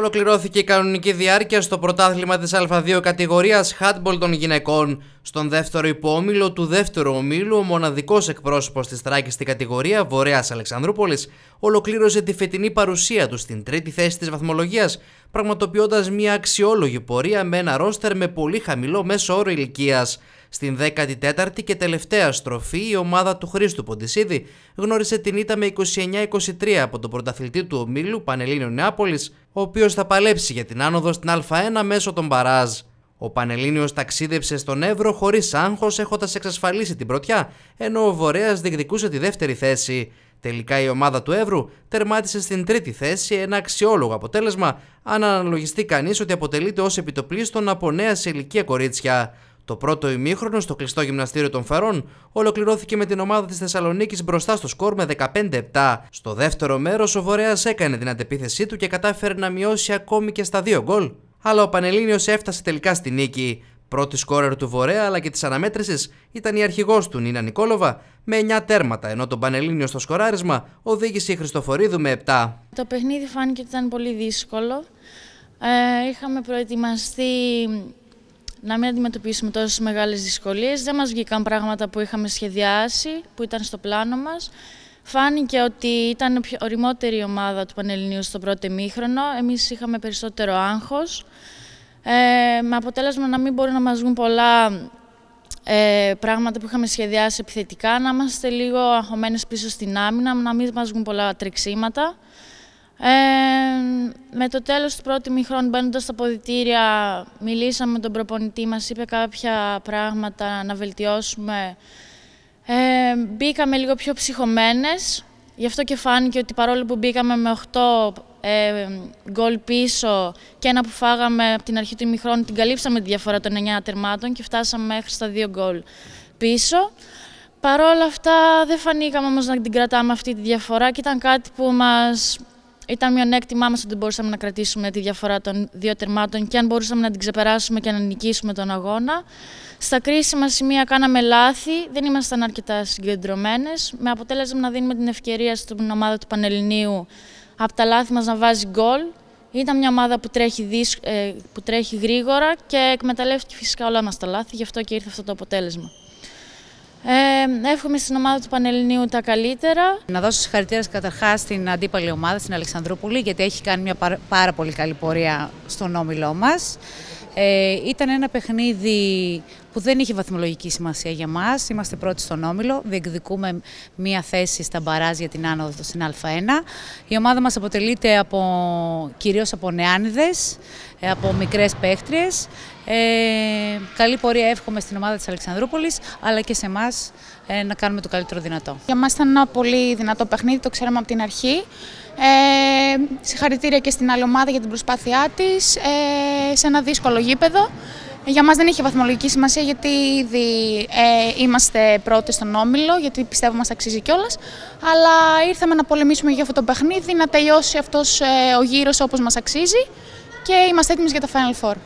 Ολοκληρώθηκε η κανονική διάρκεια στο πρωτάθλημα της Α2 κατηγορίας χάτμπολ των γυναικών. Στον δεύτερο υπόμιλο του δεύτερου ομίλου, ο μοναδικός εκπρόσωπος της Τράκης στην κατηγορία, Βορειάς Αλεξανδρούπολης, ολοκλήρωσε τη φετινή παρουσία του στην τρίτη θέση της βαθμολογίας, πραγματοποιώντας μια αξιόλογη πορεία με ένα ρόστερ με πολύ χαμηλό μέσο όρο ηλικίας. Στην 14η και τελευταία στροφή η ομάδα του Χρήστου Ποντισίδη γνώρισε την ήττα με 29-23 από τον πρωταθλητή του ομίλου Πανελλήνιο Νεάπολης, ο οποίος θα παλέψει για την άνοδο στην Α1 μέσω των Μπαράζ. Ο Πανελλήνιος ταξίδεψε στον Εύρο χωρίς άγχος έχοντας εξασφαλίσει την πρωτιά, ενώ ο Βορέας διεκδικούσε τη δεύτερη θέση. Τελικά η ομάδα του Εύρου τερμάτισε στην τρίτη θέση ένα αξιόλογο αποτέλεσμα αν αναλογιστεί κανείς ότι αποτελείται ως επιτοπλίστων από νέας σε ηλικία κορίτσια. Το πρώτο ημίχρονο στο κλειστό γυμναστήριο των Φαρών ολοκληρώθηκε με την ομάδα της Θεσσαλονίκης μπροστά στο σκορ με 15-7. Στο δεύτερο μέρος, ο Βορέας έκανε την αντεπίθεσή του και κατάφερε να μειώσει ακόμη και στα δύο γκολ. Αλλά ο Πανελλήνιος έφτασε τελικά στη νίκη. Πρώτη σκόρερ του Βορέα αλλά και της αναμέτρησης ήταν η αρχηγός του Νίνα Νικόλοβα με 9 τέρματα, ενώ τον Πανελλήνιο στο σκοράρισμα οδήγησε η Χριστοφορίδου με 7. Το παιχνίδι φάνηκε ότι ήταν πολύ δύσκολο. Ε, είχαμε προετοιμαστεί να μην αντιμετωπίσουμε τόσες μεγάλες δυσκολίες. Δεν μας βγήκαν πράγματα που είχαμε σχεδιάσει, που ήταν στο πλάνο μας. Φάνηκε ότι ήταν οριμότερη η ομάδα του Πανελληνίου στο πρώτο ημίχρονο. Εμείς είχαμε περισσότερο άγχος. Ε, με αποτέλεσμα να μην μπορούν να μας βγουν πολλά ε, πράγματα που είχαμε σχεδιάσει επιθετικά, να είμαστε λίγο αγχωμένες πίσω στην άμυνα, να μην μας βγουν πολλά τρεξίματα. Ε, με το τέλος του πρώτου μηχρόνου μπαίνοντας στα ποδητήρια μιλήσαμε με τον προπονητή μας, είπε κάποια πράγματα να βελτιώσουμε. Ε, μπήκαμε λίγο πιο ψυχομένες, γι' αυτό και φάνηκε ότι παρόλο που μπήκαμε με 8 ε, γκολ πίσω και ένα που φάγαμε από την αρχή του ημιχρόνου την καλύψαμε τη διαφορά των 9 τερμάτων και φτάσαμε μέχρι στα 2 γκολ πίσω. Παρ' αυτά δεν φανήκαμε όμως να την κρατάμε αυτή τη διαφορά και ήταν κάτι που μας ήταν μειονέκτημά μας ότι μπορούσαμε να κρατήσουμε τη διαφορά των δύο τερμάτων και αν μπορούσαμε να την ξεπεράσουμε και να νικήσουμε τον αγώνα. Στα κρίσιμα σημεία κάναμε λάθη, δεν ήμασταν αρκετά συγκεντρωμένες, με αποτέλεσμα να δίνουμε την ευκαιρία στην ομάδα του Πανελληνίου από τα λάθη μας να βάζει γκολ. Ήταν μια ομάδα που τρέχει, ε, που τρέχει γρήγορα και εκμεταλλεύτηκε φυσικά όλα μας τα λάθη, γι' αυτό και ήρθε αυτό το αποτέλεσμα. Ε, εύχομαι στην ομάδα του Πανελληνίου τα καλύτερα. Να δώσω συγχαρητήρια καταρχάς στην αντίπαλη ομάδα, στην Αλεξανδρούπολη, γιατί έχει κάνει μια πάρα πολύ καλή πορεία στον όμιλό μας. Ε, ήταν ένα παιχνίδι που δεν είχε βαθμολογική σημασία για μας. Είμαστε πρώτοι στον όμιλο. Διεκδικούμε μία θέση στα μπαράζ για την άνοδο στην Α1. Η ομάδα μας αποτελείται από, κυρίως από νεάνιδες, ε, από μικρές παίχτριες. Ε, καλή πορεία εύχομαι στην ομάδα της Αλεξανδρούπολης, αλλά και σε εμάς ε, να κάνουμε το καλύτερο δυνατό. Για μας ήταν ένα πολύ δυνατό παιχνίδι, το ξέραμε από την αρχή. Ε, συγχαρητήρια και στην άλλη ομάδα για την προσπάθειά της, ε, σε ένα δύσκολο γήπεδο. Για μας δεν είχε βαθμολογική σημασία γιατί ήδη ε, είμαστε πρώτοι στον Όμιλο, γιατί πιστεύω μας αξίζει κιόλας. Αλλά ήρθαμε να πολεμήσουμε για αυτό το παιχνίδι, να τελειώσει αυτός ε, ο γύρος όπως μας αξίζει και είμαστε έτοιμοι για τα Final Four.